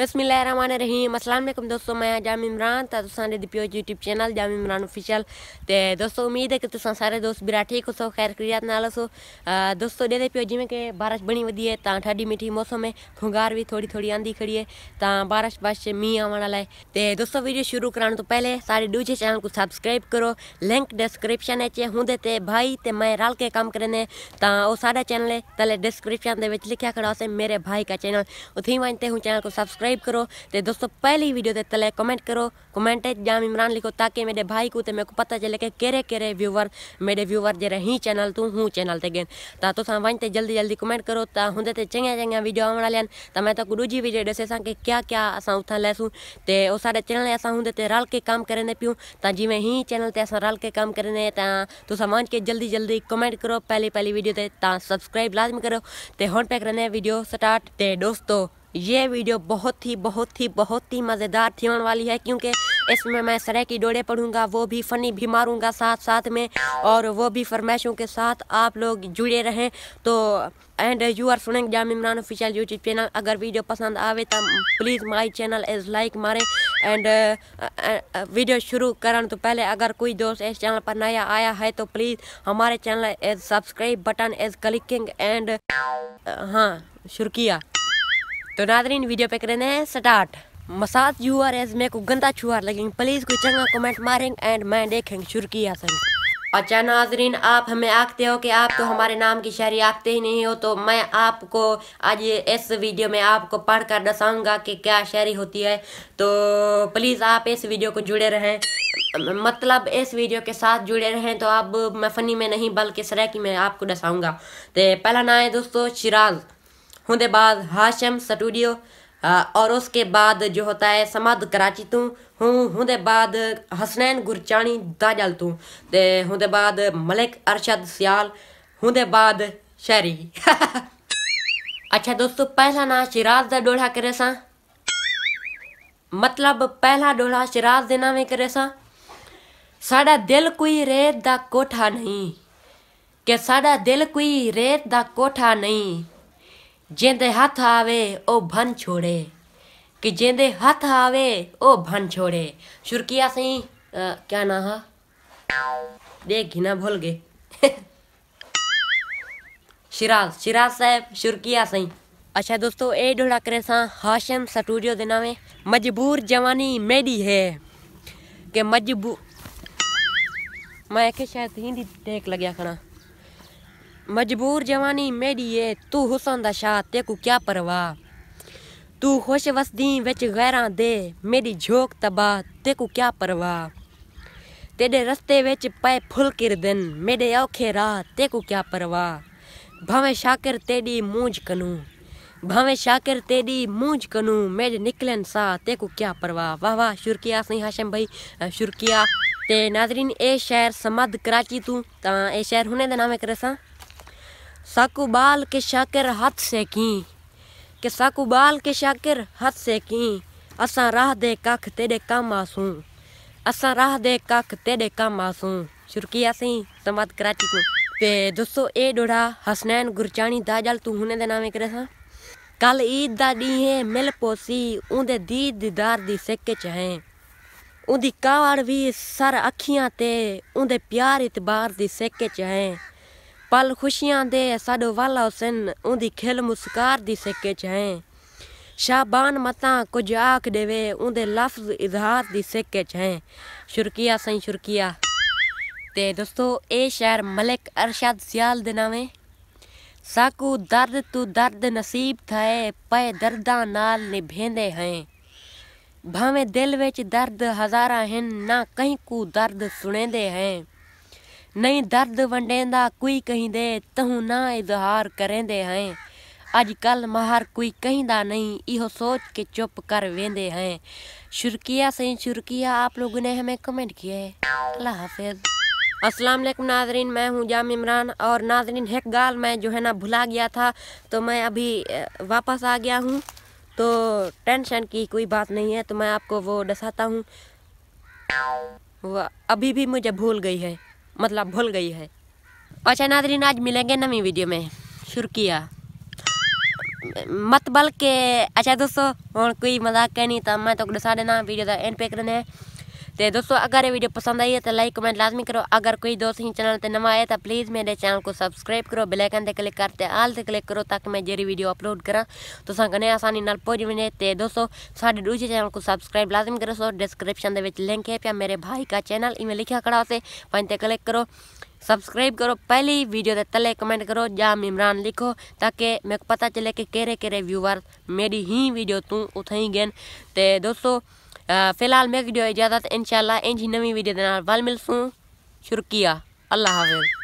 रहीम असलम दोस्तों मैं जाम इमरान तो तुसा YouTube channel Jam Imran official तो दोस्तों उम्मीद है कि तुसा सारे दोस्त बिरा ठीक हो सो खैर क्रियात नाल सो दोस्तों दे पियो जिमें कि बारिश बनी वी है तो ठंडी मिठी मौसम है फुंगार भी थोड़ी थोड़ी आंधी खड़ी है तो बारिश बारिश मी आने वाला है तो दोस्तों वीडियो शुरू कराने तो पहले सारे दूजे चैनल को सबसक्राइब करो लिंक डिस्क्रिप्शन है होंगे तो भाई तो मैं रल के कम करें तो सा चैनल है तले डिस्क्रिप्शन के लिखा खड़ा मेरे भाई का चैनल उतनी हूँ चैनल को सबसक्राइब सब्सक्राइब करो तो दोस्तों पहली वीडियो के तले कमेंट करो कमेंट जाम इमरान लिखो ताकि मेरे भाई को मेरे को पता चले कि कहिड़े कहे व्यूवर मेरे व्यूवर जरा ही चैनल तू हूँ चैनल ते गेन तो वहीं जल्दी जल्दी कमेंट करो तो हुंदे तो चंगा चंगा वीडियो आवण वाले आहिनि मैं तो दूजी वीडियो ॾिसे कि क्या क्या अस उ लैसूं तो उहो चैनल अस हूँ रल के कमु करंदे पियूं त जिवें ही चैनल से अस रल के काम करें त तोसां के जल्दी जल्दी कमेंट करो पहली पहली वीडियो से तव्हां सब्सक्राइब लाज़मी करो तो हम पे करें वीडियो स्टार्ट दोस्तों ये वीडियो बहुत ही बहुत ही बहुत ही मज़ेदार थी होने वाली है क्योंकि इसमें मैं सरे की डोड़े पढ़ूंगा वो भी फ़नी भी मारूंगा साथ साथ में और वो भी फरमाइशों के साथ आप लोग जुड़े रहें तो एंड यू आर सुनेंगे Jam Imran official YouTube channel अगर वीडियो पसंद आवे तो please my channel is like मारें and uh, uh, uh, video शुरू करें तो पहले अगर कोई दोस्त इस चैनल पर नया आया है तो प्लीज़ हमारे channel is subscribe button is clicking and हाँ शुरू किया तो नादरीन वीडियो पे करने स्टार्ट मसाज यू आर एज में को गंदा छुआर लगेंगे प्लीज़ कोई चंगा कमेंट मारेंगे एंड मैं देखेंगे शुरू किया सर अच्छा नाजरीन आप हमें आखते हो कि आप तो हमारे नाम की शायरी आखते ही नहीं हो तो मैं आपको आज इस वीडियो में आपको पढ़ कर दसाऊँगा कि क्या शायरी होती है तो प्लीज़ आप इस वीडियो को जुड़े रहें मतलब इस वीडियो के साथ जुड़े रहें तो अब मैं फ़नी में नहीं बल्कि सराकी में आपको दसाऊँगा तो पहला ना है दोस्तों शिराज़ होंदे बाद हाशम स्टूडियो और उसके बाद जो होता है समाध कराची तू हूँ उसके बाद हसनैन गुरचानी दाजल तू ते उसके बाद मलिक अरशद सियाल उसके बाद शहरी अच्छा दोस्तों पहला ना शिराज का डोढ़ा करे सा मतलब पहला डोढ़ा शिराज के नावे करे सा साडा दिल कोई रेत दा कोठा नहीं के साडा दिल कोई रेत दा कोठा नहीं जेंदे हथ आवे ओ भन छोड़े कि जेंदे हथ आवे ओ भन छोड़े शुरकिया सही क्या ना हा देख घिना भूल गए शिराज शिराज साहब शुरकिया सही अच्छा दोस्तों ए डोला करे सा हाशिम स्टूडियो दे नामे मजबूर जवानी मेडी है के मजबूर मैं के शायद हिंदी टेक लग गया खाना मजबूर जवानी मेरी ਏ तू हुसन ਦਾ ਸ਼ਾ क्या ਕੋ तू ਪਰਵਾਹ ਤੂੰ ਖੁਸ਼ ਵਸਦੀ ਵਿੱਚ ਗੈਰਾਂ ਦੇ ਮੇਰੀ ਝੋਕ ਤਬਾ ਤੇ ਕੋ ਕੀ ਪਰਵਾਹ ਤੇਰੇ ਰਸਤੇ ਵਿੱਚ ਪਏ ਫੁੱਲ ਕਿਰਦਨ ਮੇਰੇ ਔਖੇ ਰਾਹ ਤੇ ਕੋ ਕੀ ਪਰਵਾਹ ਭਾਵੇਂ ਸ਼ਾਕਰ ਤੇਰੀ शाकिर तेरी मूंज कनू मेरे निकलन सा ते क्या परवाह वाह वाह शुरकिया सही हाशम भाई शुरकिया ते नाजरीन ए शहर समद कराची तू ता ए शहर हुने दे नामे करे सा साकुबाल के शाकिर हाथ से की कि साकुबाल के शाकिर हथ से की असां राह दे कख तेॾे कम आसूं असां राह दे कख तेॾे कम आसूं शुरू सही समात कराची को ते दोस्तों ए डोढ़ा हसनैन गुरचाणी दाजल तू हुन दे नामे करे सां कल ईद दा ॾींहुं मिल पोसी उंदे दीद दीदार दी सिक च हैं उंदी कावड़ भी सर अखियां ते उंदे प्यार इतबार दी सिक च है पल खुशियां दे साडो वाला हुसैन उंदी खिल मुस्कार दी सिक्के च हैं शाबान मता कुछ आख देवे उंदे लफ्ज इजहार दी सिक्के च हैं शुरकिया सही शुरकिया ते दोस्तों ए शायर मलिक अरशद सियाल दे नामे साकू दर्द तू दर्द नसीब थाए पे दर्दा नाल निभेंदे हैं भावें दिल विच दर्द हज़ारा हैं ना कहीं को दर्द सुनेंदे हैं नहीं दर्द वंडेंदा कोई कहीं दे तहूं ना इज़हार करेंदे हैं कल महार कोई कहींदा नहीं इहो सोच के चुप कर वेंदे हैं शुरकिया सही शुरकिया आप लोगों ने हमें कमेंट किया है अल्लाह हाफिज़ अस्सलाम वालेकुम नाजरीन मैं हूँ जाम इमरान और नाजरीन एक गाल मैं जो है ना भुला गया था तो मैं अभी वापस आ गया हूँ तो टेंशन की कोई बात नहीं है तो मैं आपको वो डसाता हूँ अभी भी मुझे भूल गई है मतलब भूल गई है अच्छा नादरीन आज मिलेंगे नवी वीडियो में शुरू किया मत बल के अच्छा दोस्तों और कोई मजाक नहीं तो मैं तो साढ़े देना वीडियो तो एंड पे करने तो दोस्तों अगर ये वीडियो पसंद आई है तो लाइक कमेंट लाजमी करो अगर कोई दोस्त ही चैनल पर नवा आया तो प्लीज़ मेरे चैनल को सब्सक्राइब करो बिलैकन से क्लिक करते आल से क्लिक करो ताकि मैं जी वीडियो अपलोड करा तो आसानी नाल पुज वे तो दोस्तों साढ़े दूजे चैनल को सब्सक्राइब लाजमी करो सो डिस्क्रिप्शन के लिंक है पे मेरे भाई का चैनल इवें लिखा खड़ा उसे पंते क्लिक करो सब्सक्राइब करो पहली वीडियो के तले कमेंट करो या इमरान लिखो ताकि मेरे को पता चले कि कहिड़े कहिड़े व्यूवर मेरी ही वीडियो तू उ गए तो दोस्तों फ़िलहाल मैं वीडियो इजाज़त इंशाल्लाह इंजी नवी वीडियो के नाल वल मिलसूं शुक्रिया अल्लाह हाफिज़